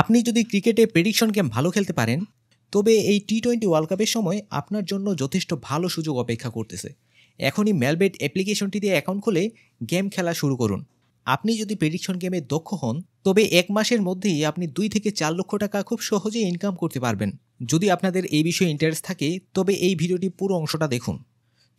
আপনি যদি ক্রিকেটে প্রেডিকশন গেম ভালো খেলতে পারেন তবে এই টি টোয়েন্টি ওয়ার্ল্ড কাপের সময় আপনার জন্য যথেষ্ট ভালো সুযোগ অপেক্ষা করতেছে এখনই ম্যালবেট অ্যাপ্লিকেশনটি দিয়ে অ্যাকাউন্ট খুলে গেম খেলা শুরু করুন আপনি যদি প্রেডিকশন গেমে দক্ষ হন তবে এক মাসের মধ্যেই আপনি দুই থেকে চার লক্ষ টাকা খুব সহজেই ইনকাম করতে পারবেন যদি আপনাদের এই বিষয়ে ইন্টারেস্ট থাকে তবে এই ভিডিওটি পুরো অংশটা দেখুন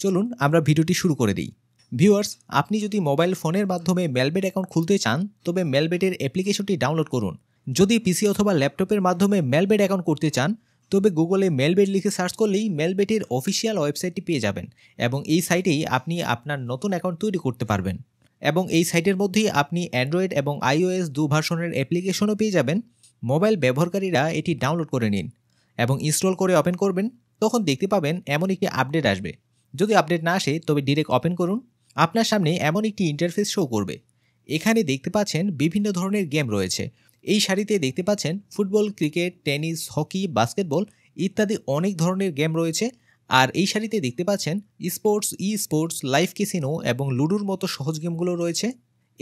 চলুন আমরা ভিডিওটি শুরু করে দিই ভিউয়ার্স আপনি যদি মোবাইল ফোনের মাধ্যমে মেলবেট অ্যাকাউন্ট খুলতে চান তবে মেলবেটের অ্যাপ্লিকেশনটি ডাউনলোড করুন যদি পিসি অথবা ল্যাপটপের মাধ্যমে মেলবেড অ্যাকাউন্ট করতে চান তবে গুগলে মেলবেড লিখে সার্চ করলেই মেলবেটের অফিসিয়াল ওয়েবসাইটটি পেয়ে যাবেন এবং এই সাইটেই আপনি আপনার নতুন অ্যাকাউন্ট তৈরি করতে পারবেন এবং এই সাইটের মধ্যেই আপনি অ্যান্ড্রয়েড এবং আইওএস দু ভার্সনের অ্যাপ্লিকেশনও পেয়ে যাবেন মোবাইল ব্যবহারকারীরা এটি ডাউনলোড করে নিন এবং ইনস্টল করে ওপেন করবেন তখন দেখতে পাবেন এমন একটি আপডেট আসবে যদি আপডেট না আসে তবে ডিরেক্ট ওপেন করুন আপনার সামনে এমন একটি ইন্টারফেস শো করবে এখানে দেখতে পাচ্ছেন বিভিন্ন ধরনের গেম রয়েছে এই শাড়িতে দেখতে পাচ্ছেন football cricket tennis hockey basketball ইত্যাদি অনেক ধরনের গেম রয়েছে আর এই শাড়িতে দেখতে পাচ্ছেন sports esports life casino এবং লুডুর মতো সহজ গেমগুলো রয়েছে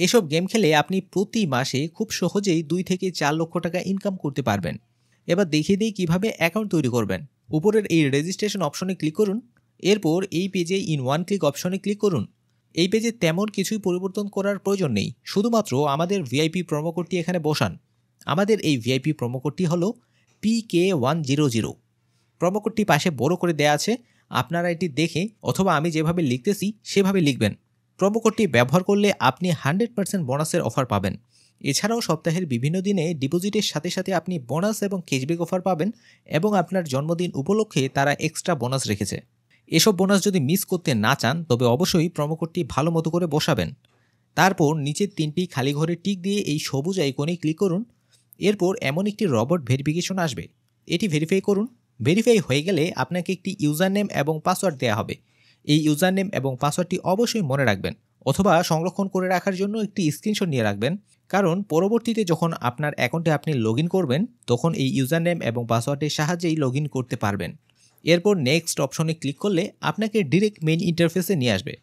এসব গেম খেলে আপনি প্রতি মাসে খুব সহজেই দুই থেকে চার লক্ষ টাকা ইনকাম করতে পারবেন এবার দেখিয়ে দিই কীভাবে অ্যাকাউন্ট তৈরি করবেন উপরের এই রেজিস্ট্রেশন অপশনে ক্লিক করুন এরপর এই পেজে ইন ওয়ান ক্লিক অপশনে ক্লিক করুন এই পেজে তেমন কিছুই পরিবর্তন করার প্রয়োজন নেই শুধুমাত্র আমাদের ভিআইপি প্রোমো কোডটি এখানে বসান আমাদের এই ভিআইপি কোডটি হলো P K one zero zero কোডটি পাশে বড় করে দেয়া আছে আপনারা এটি দেখে অথবা আমি যেভাবে লিখতেছি সেভাবে লিখবেন কোডটি ব্যবহার করলে আপনি হান্ড্রেড পার্সেন্ট বোনাসের অফার পাবেন এছাড়াও সপ্তাহের বিভিন্ন দিনে ডিপোজিটের সাথে সাথে আপনি বোনাস এবং ক্যাশব্যাক অফার পাবেন এবং আপনার জন্মদিন উপলক্ষে তারা এক্সট্রা বোনাস রেখেছে এসব বোনাস যদি মিস করতে না চান তবে অবশ্যই কোডটি ভালো মতো করে বসাবেন তারপর নিচের তিনটি খালি ঘরে টিক দিয়ে এই সবুজ আইকনে ক্লিক করুন এরপর এমন একটি রবট ভেরিফিকেশন আসবে এটি ভেরিফাই করুন ভেরিফাই হয়ে গেলে আপনাকে একটি ইউজার নেম এবং পাসওয়ার্ড দেওয়া হবে এই ইউজার নেম এবং পাসওয়ার্ডটি অবশ্যই মনে রাখবেন অথবা সংরক্ষণ করে রাখার জন্য একটি স্ক্রিনশট নিয়ে রাখবেন কারণ পরবর্তীতে যখন আপনার অ্যাকাউন্টে আপনি লগ করবেন তখন এই ইউজার নেম এবং পাসওয়ার্ডের সাহায্যেই লগ করতে পারবেন এরপর নেক্সট অপশনে ক্লিক করলে আপনাকে ডিরেক্ট মেইন ইন্টারফেসে নিয়ে আসবে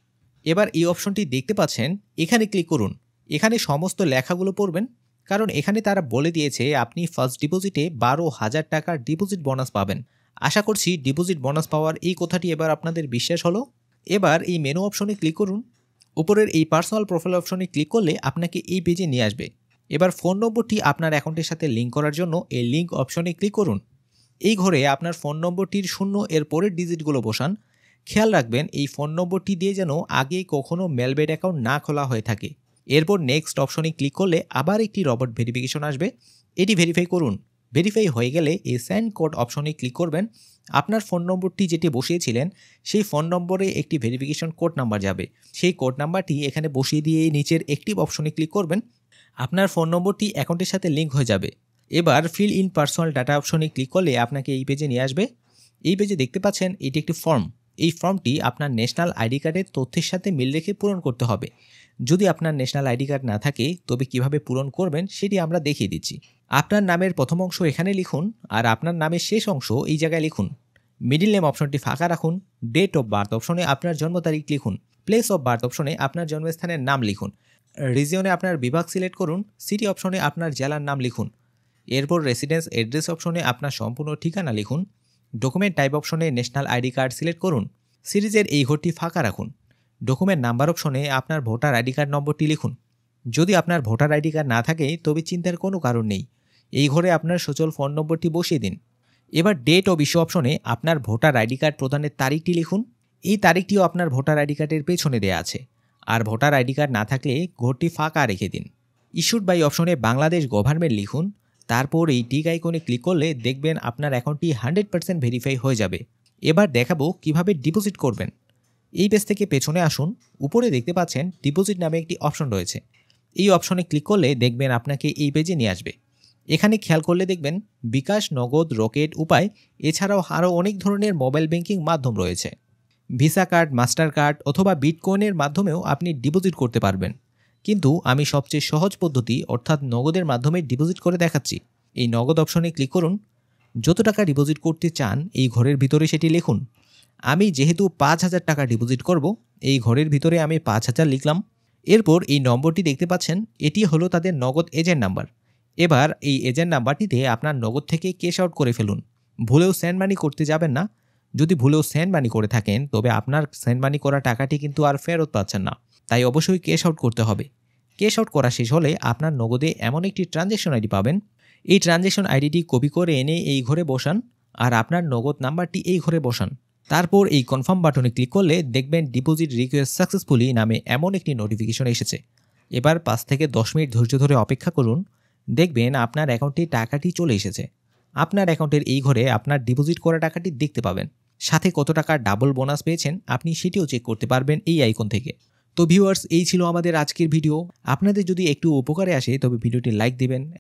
এবার এই অপশনটি দেখতে পাচ্ছেন এখানে ক্লিক করুন এখানে সমস্ত লেখাগুলো পড়বেন কারণ এখানে তারা বলে দিয়েছে আপনি ফার্স্ট ডিপোজিটে বারো হাজার টাকার ডিপোজিট বোনাস পাবেন আশা করছি ডিপোজিট বোনাস পাওয়ার এই কথাটি এবার আপনাদের বিশ্বাস হলো এবার এই মেনু অপশনে ক্লিক করুন উপরের এই পার্সোনাল প্রোফাইল অপশনে ক্লিক করলে আপনাকে এই পেজে নিয়ে আসবে এবার ফোন নম্বরটি আপনার অ্যাকাউন্টের সাথে লিঙ্ক করার জন্য এই লিঙ্ক অপশনে ক্লিক করুন এই ঘরে আপনার ফোন নম্বরটির শূন্য এর পরের ডিজিটগুলো বসান খেয়াল রাখবেন এই ফোন নম্বরটি দিয়ে যেন আগে কখনও মেলবেড অ্যাকাউন্ট না খোলা হয়ে থাকে এরপর নেক্সট অপশনে ক্লিক করলে আবার একটি রবট ভেরিফিকেশন আসবে এটি ভেরিফাই করুন ভেরিফাই হয়ে গেলে এই স্যান্ড কোড অপশনে ক্লিক করবেন আপনার ফোন নম্বরটি যেটি বসিয়েছিলেন সেই ফোন নম্বরে একটি ভেরিফিকেশন কোড নাম্বার যাবে সেই কোড নাম্বারটি এখানে বসিয়ে দিয়ে নিচের একটি অপশনে ক্লিক করবেন আপনার ফোন নম্বরটি অ্যাকাউন্টের সাথে লিঙ্ক হয়ে যাবে এবার ফিল ইন পার্সোনাল ডাটা অপশনে ক্লিক করলে আপনাকে এই পেজে নিয়ে আসবে এই পেজে দেখতে পাচ্ছেন এটি একটি ফর্ম এই ফর্মটি আপনার ন্যাশনাল আইডি কার্ডের তথ্যের সাথে মিল রেখে পূরণ করতে হবে যদি আপনার ন্যাশনাল আইডি কার্ড না থাকে তবে কিভাবে পূরণ করবেন সেটি আমরা দেখিয়ে দিচ্ছি আপনার নামের প্রথম অংশ এখানে লিখুন আর আপনার নামের শেষ অংশ এই জায়গায় লিখুন মিডিল নেম অপশনটি ফাঁকা রাখুন ডেট অফ বার্থ অপশনে আপনার জন্ম তারিখ লিখুন প্লেস অফ বার্থ অপশনে আপনার জন্মস্থানের নাম লিখুন রিজিয়নে আপনার বিভাগ সিলেক্ট করুন সিটি অপশনে আপনার জেলার নাম লিখুন এরপর রেসিডেন্স অ্যাড্রেস অপশনে আপনার সম্পূর্ণ ঠিকানা লিখুন ডকুমেন্ট টাইপ অপশনে ন্যাশনাল আইডি কার্ড সিলেক্ট করুন সিরিজের এই ঘরটি ফাঁকা রাখুন ডকুমেন্ট নাম্বার অপশনে আপনার ভোটার আইডি কার্ড নম্বরটি লিখুন যদি আপনার ভোটার আইডি কার্ড না থাকে তবে চিন্তার কোনো কারণ নেই এই ঘরে আপনার সচল ফোন নম্বরটি বসিয়ে দিন এবার ডেট ও বিষয় অপশনে আপনার ভোটার আইডি কার্ড প্রদানের তারিখটি লিখুন এই তারিখটিও আপনার ভোটার আইডি কার্ডের পেছনে দেওয়া আছে আর ভোটার আইডি কার্ড না থাকলে ঘরটি ফাঁকা রেখে দিন ইস্যুড বাই অপশনে বাংলাদেশ গভর্নমেন্ট লিখুন তারপর এই টিক আইকনে ক্লিক করলে দেখবেন আপনার অ্যাকাউন্টটি হান্ড্রেড পার্সেন্ট ভেরিফাই হয়ে যাবে এবার দেখাবো কিভাবে ডিপোজিট করবেন এই পেজ থেকে পেছনে আসুন উপরে দেখতে পাচ্ছেন ডিপোজিট নামে একটি অপশন রয়েছে এই অপশনে ক্লিক করলে দেখবেন আপনাকে এই পেজে নিয়ে আসবে এখানে খেয়াল করলে দেখবেন বিকাশ নগদ রকেট উপায় এছাড়াও আরও অনেক ধরনের মোবাইল ব্যাঙ্কিং মাধ্যম রয়েছে ভিসা কার্ড মাস্টার কার্ড অথবা বিটকয়েনের মাধ্যমেও আপনি ডিপোজিট করতে পারবেন কিন্তু আমি সবচেয়ে সহজ পদ্ধতি অর্থাৎ নগদের মাধ্যমে ডিপোজিট করে দেখাচ্ছি এই নগদ অপশনে ক্লিক করুন যত টাকা ডিপোজিট করতে চান এই ঘরের ভিতরে সেটি লিখুন আমি যেহেতু পাঁচ হাজার টাকা ডিপোজিট করব এই ঘরের ভিতরে আমি পাঁচ হাজার লিখলাম এরপর এই নম্বরটি দেখতে পাচ্ছেন এটি হলো তাদের নগদ এজেন্ট নাম্বার এবার এই এজেন্ট নাম্বারটিতে আপনার নগদ থেকে ক্যাশ আউট করে ফেলুন ভুলেও সেন্ড মানি করতে যাবেন না যদি ভুলেও সেন্ড মানি করে থাকেন তবে আপনার সেন্ড মানি করা টাকাটি কিন্তু আর ফেরত পাচ্ছেন না তাই অবশ্যই ক্যাশ আউট করতে হবে ক্যাশ আউট করা শেষ হলে আপনার নগদে এমন একটি ট্রানজ্যাকশন আইডি পাবেন এই ট্রানজ্যাকশন আইডিটি কপি করে এনে এই ঘরে বসান আর আপনার নগদ নাম্বারটি এই ঘরে বসান তারপর এই কনফার্ম বাটনে ক্লিক করলে দেখবেন ডিপোজিট রিকোয়েস্ট সাকসেসফুলি নামে এমন একটি নোটিফিকেশন এসেছে এবার পাঁচ থেকে দশ মিনিট ধৈর্য ধরে অপেক্ষা করুন দেখবেন আপনার অ্যাকাউন্টে টাকাটি চলে এসেছে আপনার অ্যাকাউন্টের এই ঘরে আপনার ডিপোজিট করা টাকাটি দেখতে পাবেন সাথে কত টাকা ডাবল বোনাস পেয়েছেন আপনি সেটিও চেক করতে পারবেন এই আইকন থেকে তো ভিউয়ার্স এই ছিল আমাদের আজকের ভিডিও আপনাদের যদি একটু উপকারে আসে তবে ভিডিওটি লাইক দেবেন